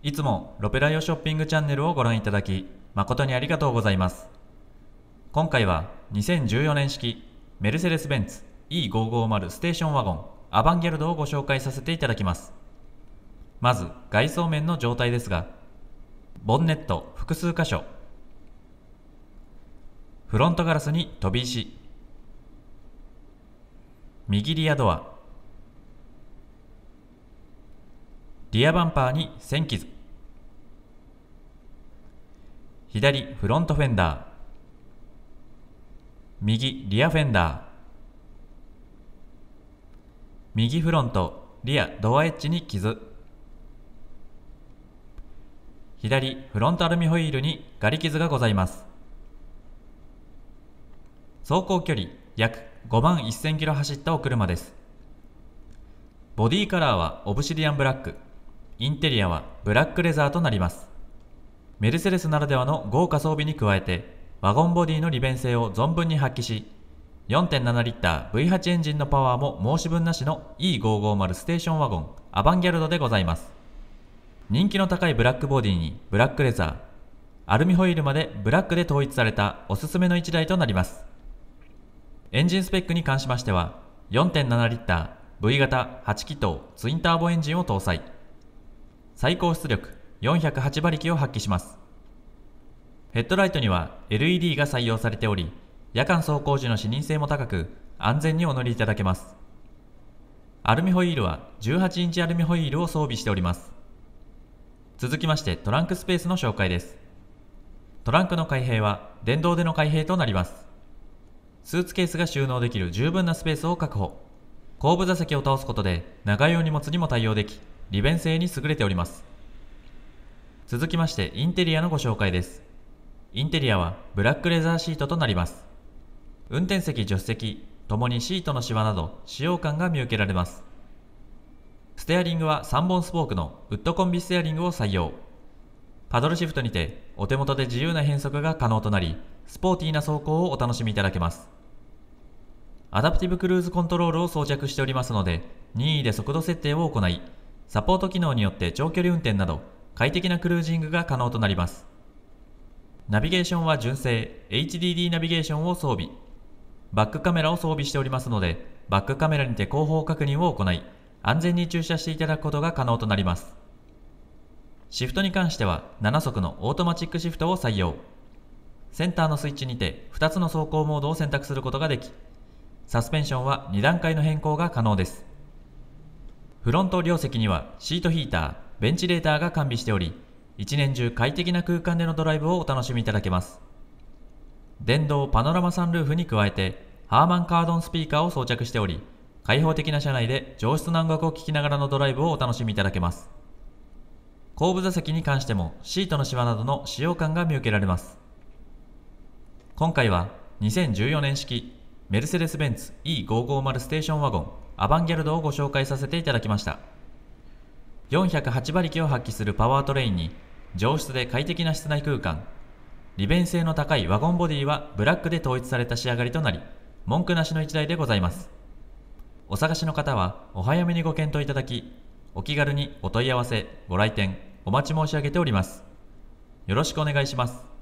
いつもロペラ用ショッピングチャンネルをご覧いただき、誠にありがとうございます。今回は2014年式メルセデス・ベンツ E550 ステーションワゴンアバンギャルドをご紹介させていただきます。まず外装面の状態ですが、ボンネット複数箇所、フロントガラスに飛び石、右リアドア、リアバンパーに線傷左フロントフェンダー右リアフェンダー右フロントリアドアエッジに傷左フロントアルミホイールにガリ傷がございます走行距離約5万1000キロ走ったお車ですボディカラーはオブシディアンブラックインテリアはブラックレザーとなります。メルセデスならではの豪華装備に加えて、ワゴンボディの利便性を存分に発揮し、4.7リッター V8 エンジンのパワーも申し分なしの E550 ステーションワゴンアバンギャルドでございます。人気の高いブラックボディにブラックレザー、アルミホイールまでブラックで統一されたおすすめの1台となります。エンジンスペックに関しましては、4.7リッター V 型8気筒ツインターボエンジンを搭載。最高出力408馬力を発揮します。ヘッドライトには LED が採用されており、夜間走行時の視認性も高く、安全にお乗りいただけます。アルミホイールは18インチアルミホイールを装備しております。続きましてトランクスペースの紹介です。トランクの開閉は電動での開閉となります。スーツケースが収納できる十分なスペースを確保。後部座席を倒すことで長いお荷物にも対応でき、利便性に優れております。続きましてインテリアのご紹介です。インテリアはブラックレザーシートとなります。運転席、助手席、ともにシートのシワなど使用感が見受けられます。ステアリングは3本スポークのウッドコンビステアリングを採用。パドルシフトにてお手元で自由な変速が可能となり、スポーティーな走行をお楽しみいただけます。アダプティブクルーズコントロールを装着しておりますので、任意で速度設定を行い、サポート機能によって長距離運転など快適なクルージングが可能となります。ナビゲーションは純正 HDD ナビゲーションを装備。バックカメラを装備しておりますので、バックカメラにて後方確認を行い、安全に駐車していただくことが可能となります。シフトに関しては7速のオートマチックシフトを採用。センターのスイッチにて2つの走行モードを選択することができ、サスペンションは2段階の変更が可能です。フロント両席にはシートヒーター、ベンチレーターが完備しており、一年中快適な空間でのドライブをお楽しみいただけます。電動パノラマサンルーフに加えて、ハーマンカードンスピーカーを装着しており、開放的な車内で上質な音楽を聴きながらのドライブをお楽しみいただけます。後部座席に関してもシートのシワなどの使用感が見受けられます。今回は2014年式メルセデス・ベンツ E550 ステーションワゴンアバンギャルドをご紹介させていただきました。408馬力を発揮するパワートレインに、上質で快適な室内空間、利便性の高いワゴンボディはブラックで統一された仕上がりとなり、文句なしの一台でございます。お探しの方はお早めにご検討いただき、お気軽にお問い合わせ、ご来店、お待ち申し上げております。よろしくお願いします。